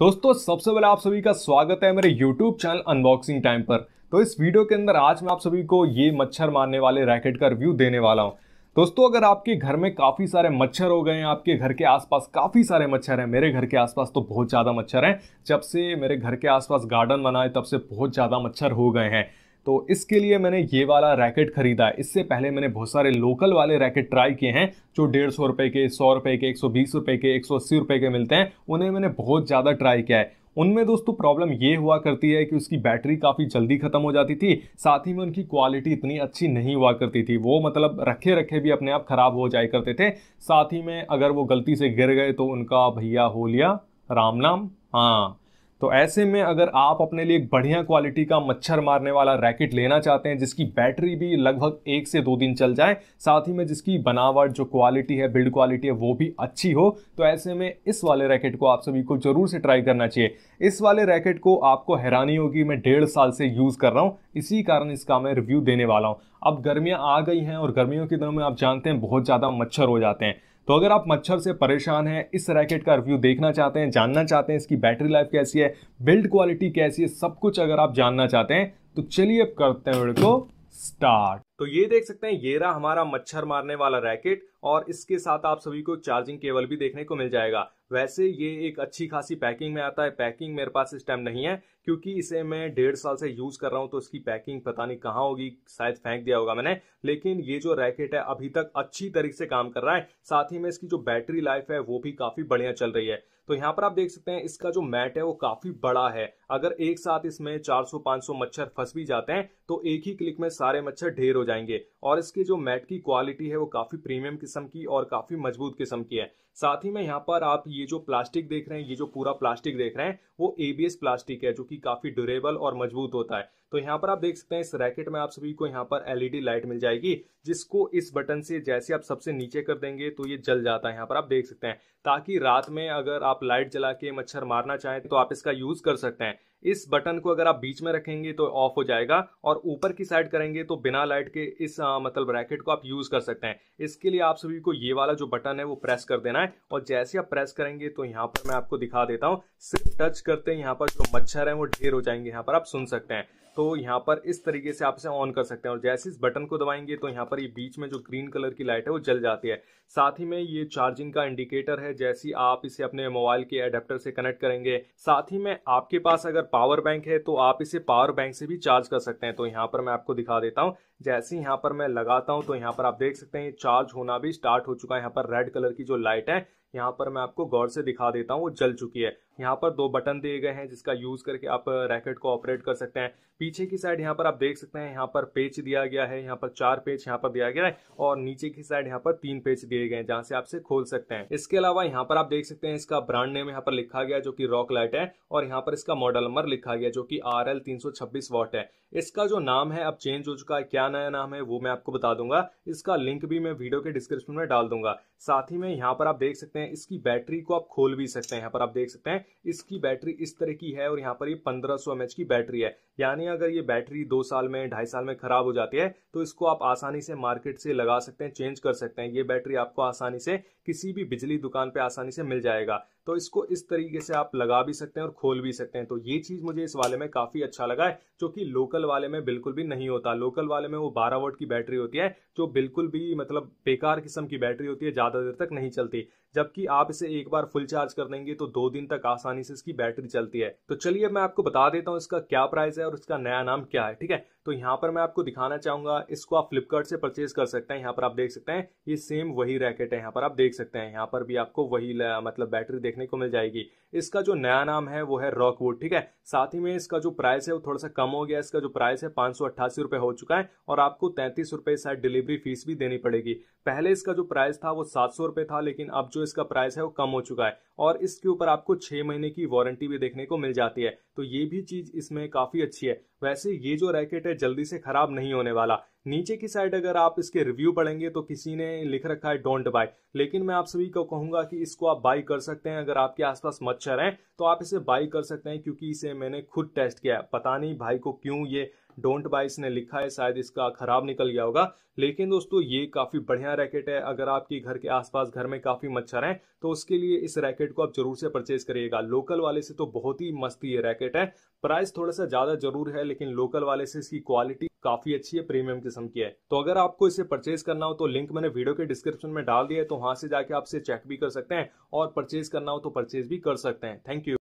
दोस्तों सबसे पहले आप सभी का स्वागत है मेरे YouTube चैनल अनबॉक्सिंग टाइम पर तो इस वीडियो के अंदर आज मैं आप सभी को ये मच्छर मारने वाले रैकेट का रिव्यू देने वाला हूँ दोस्तों अगर आपके घर में काफ़ी सारे मच्छर हो गए हैं आपके घर के आसपास काफ़ी सारे मच्छर हैं मेरे घर के आसपास तो बहुत ज़्यादा मच्छर हैं जब से मेरे घर के आसपास गार्डन बना है तब से बहुत ज़्यादा मच्छर हो गए हैं तो इसके लिए मैंने ये वाला रैकेट खरीदा है इससे पहले मैंने बहुत सारे लोकल वाले रैकेट ट्राई किए हैं जो डेढ़ सौ रुपये के सौ रुपये के एक सौ बीस रुपये के एक सौ अस्सी रुपये के मिलते हैं उन्हें मैंने बहुत ज़्यादा ट्राई किया है उनमें दोस्तों प्रॉब्लम ये हुआ करती है कि उसकी बैटरी काफ़ी जल्दी ख़त्म हो जाती थी साथ ही में उनकी क्वालिटी इतनी अच्छी नहीं हुआ करती थी वो मतलब रखे रखे भी अपने आप ख़राब हो जाया करते थे साथ ही में अगर वो गलती से गिर गए तो उनका भैया हो लिया राम नाम हाँ तो ऐसे में अगर आप अपने लिए एक बढ़िया क्वालिटी का मच्छर मारने वाला रैकेट लेना चाहते हैं जिसकी बैटरी भी लगभग एक से दो दिन चल जाए साथ ही में जिसकी बनावट जो क्वालिटी है बिल्ड क्वालिटी है वो भी अच्छी हो तो ऐसे में इस वाले रैकेट को आप सभी को ज़रूर से ट्राई करना चाहिए इस वाले रैकेट को आपको हैरानी होगी मैं डेढ़ साल से यूज़ कर रहा हूँ इसी कारण इसका मैं रिव्यू देने वाला हूँ अब गर्मियाँ आ गई हैं और गर्मियों के दिनों में आप जानते हैं बहुत ज़्यादा मच्छर हो जाते हैं तो अगर आप मच्छर से परेशान हैं इस रैकेट का रिव्यू देखना चाहते हैं जानना चाहते हैं इसकी बैटरी लाइफ कैसी है बिल्ड क्वालिटी कैसी है सब कुछ अगर आप जानना चाहते हैं तो चलिए करते हैं वीडियो को स्टार्ट तो ये देख सकते हैं ये रहा हमारा मच्छर मारने वाला रैकेट और इसके साथ आप सभी को चार्जिंग केबल भी देखने को मिल जाएगा वैसे ये एक अच्छी खासी पैकिंग में आता है पैकिंग मेरे पास इस टाइम नहीं है क्योंकि इसे मैं डेढ़ साल से यूज कर रहा हूं तो इसकी पैकिंग पता नहीं कहाँ होगी शायद फेंक दिया होगा मैंने लेकिन ये जो रैकेट है अभी तक अच्छी तरीके से काम कर रहा है साथ ही में इसकी जो बैटरी लाइफ है वो भी काफी बढ़िया चल रही है तो यहाँ पर आप देख सकते हैं इसका जो मैट है वो काफी बड़ा है अगर एक साथ इसमें 400-500 मच्छर फंस भी जाते हैं तो एक ही क्लिक में सारे मच्छर ढेर हो जाएंगे और इसकी जो मैट की क्वालिटी है वो काफी प्रीमियम किस्म की और काफी मजबूत किस्म की है साथ ही में यहाँ पर आप ये जो प्लास्टिक देख रहे हैं ये जो पूरा प्लास्टिक देख रहे हैं वो एबीएस प्लास्टिक है जो कि काफी ड्यूरेबल और मजबूत होता है तो यहाँ पर आप देख सकते हैं इस रैकेट में आप सभी को यहाँ पर एलईडी लाइट e मिल जाएगी जिसको इस बटन से जैसे आप सबसे नीचे कर देंगे तो ये जल जाता है यहाँ पर आप देख सकते हैं ताकि रात में अगर आप लाइट जला के मच्छर मारना चाहें तो आप इसका यूज कर सकते हैं इस बटन को अगर आप बीच में रखेंगे तो ऑफ हो जाएगा और ऊपर की साइड करेंगे तो बिना लाइट के इस आ, मतलब ब्रैकेट को आप यूज कर सकते हैं इसके लिए आप सभी को ये वाला जो बटन है वो प्रेस कर देना है और जैसे आप प्रेस करेंगे तो यहाँ पर मैं आपको दिखा देता हूँ सिर्फ टच करते हैं यहाँ पर जो मच्छर है वो ढेर हो जाएंगे यहाँ पर आप सुन सकते हैं तो यहाँ पर इस तरीके से आप इसे ऑन कर सकते हैं और जैसे इस बटन को दबाएंगे तो यहाँ पर ये बीच में जो ग्रीन कलर की लाइट है वो जल जाती है साथ ही में ये चार्जिंग का इंडिकेटर है जैसी आप इसे अपने मोबाइल के एडेप्टर से कनेक्ट करेंगे साथ ही में आपके पास अगर पावर बैंक है तो आप इसे पावर बैंक से भी चार्ज कर सकते हैं तो यहाँ पर मैं आपको दिखा देता हूँ जैसे यहाँ पर मैं लगाता हूँ तो यहाँ पर आप देख सकते हैं चार्ज होना भी स्टार्ट हो चुका है यहाँ पर रेड कलर की जो लाइट है यहाँ पर मैं आपको गौर से दिखा देता हूँ वो जल चुकी है यहाँ पर दो बटन दिए गए हैं जिसका यूज करके आप रैकेट को ऑपरेट कर सकते हैं पीछे की साइड यहाँ पर आप देख सकते हैं यहाँ पर पेच दिया गया है यहाँ पर चार पेच यहाँ पर दिया गया है और नीचे की साइड यहाँ पर तीन पेज दिए गए हैं जहां से आपसे खोल सकते हैं इसके अलावा यहाँ पर आप देख सकते हैं इसका ब्रांड नेम यहाँ पर लिखा गया जो कि रॉक लाइट है और यहाँ पर इसका मॉडल नंबर लिखा गया जो की आर एल वॉट है इसका जो नाम है अब चेंज हो चुका है क्या नया नाम है वो मैं आपको बता दूंगा इसका लिंक भी मैं वीडियो के डिस्क्रिप्शन में डाल दूंगा साथ ही में यहाँ पर आप देख सकते हैं इसकी बैटरी को आप खोल भी सकते हैं यहाँ पर आप देख सकते हैं इसकी बैटरी इस तरह की है और यहाँ पर ये पंद्रह सौ की बैटरी है यानी अगर ये बैटरी दो साल में ढाई साल में खराब हो जाती है तो इसको आप आसानी से मार्केट से लगा सकते हैं चेंज कर सकते हैं ये बैटरी आपको आसानी से किसी भी बिजली दुकान पे आसानी से मिल जाएगा तो इसको इस तरीके से आप लगा भी सकते हैं और खोल भी सकते हैं तो ये चीज़ मुझे इस वाले में काफ़ी अच्छा लगा है जो कि लोकल वाले में बिल्कुल भी नहीं होता लोकल वाले में वो बारह वोट की बैटरी होती है जो बिल्कुल भी मतलब बेकार किस्म की बैटरी होती है ज़्यादा देर तक नहीं चलती जबकि आप इसे एक बार फुल चार्ज कर देंगे तो दो दिन तक आसानी से इसकी बैटरी चलती है तो चलिए मैं आपको बता देता हूँ इसका क्या प्राइस है और इसका नया नाम क्या है ठीक है तो यहाँ पर मैं आपको दिखाना चाहूंगा इसको आप फ्लिपकार्ट से परचेज कर सकते हैं यहाँ पर आप देख सकते हैं ये सेम वही रैकेट है यहाँ पर आप देख सकते हैं यहाँ पर भी आपको वही मतलब बैटरी देखने देखने को मिल जाएगी इसका जो नया नाम है वो है रॉक वुड ठीक है साथ ही में इसका जो प्राइस है वो थोड़ा सा कम हो गया इसका जो प्राइस है पांच रुपए हो चुका है और आपको तैंतीस रुपए शायद डिलीवरी फीस भी देनी पड़ेगी पहले इसका जो प्राइस था वो सात सौ रुपए था लेकिन अब जो इसका प्राइस है वो कम हो चुका है और इसके ऊपर आपको छह महीने की वारंटी भी देखने को मिल जाती है तो ये भी चीज इसमें काफी अच्छी है वैसे ये जो रैकेट है जल्दी से खराब नहीं होने वाला नीचे की साइड अगर आप इसके रिव्यू पढ़ेंगे तो किसी ने लिख रखा है डोंट बाय लेकिन मैं आप सभी को कहूंगा कि इसको आप बाई कर सकते हैं अगर आपके आसपास मच्छर हैं तो आप इसे बाई कर सकते हैं क्योंकि इसे मैंने खुद टेस्ट किया पता नहीं भाई को क्यों ये डोंट बाय इसने लिखा है शायद इसका खराब निकल गया होगा लेकिन दोस्तों ये काफी बढ़िया रैकेट है अगर आपके घर के आसपास घर में काफी मच्छर हैं तो उसके लिए इस रैकेट को आप जरूर से परचेज करिएगा लोकल वाले से तो बहुत ही मस्ती ये रैकेट है प्राइस थोड़ा सा ज्यादा जरूर है लेकिन लोकल वाले से इसकी क्वालिटी काफी अच्छी है प्रीमियम किस्म की है तो अगर आपको इसे परचेज करना हो तो लिंक मैंने वीडियो के डिस्क्रिप्शन में डाल दिया है तो वहां से जाके आप इसे चेक भी कर सकते हैं और परचेज करना हो तो परचेज भी कर सकते हैं थैंक यू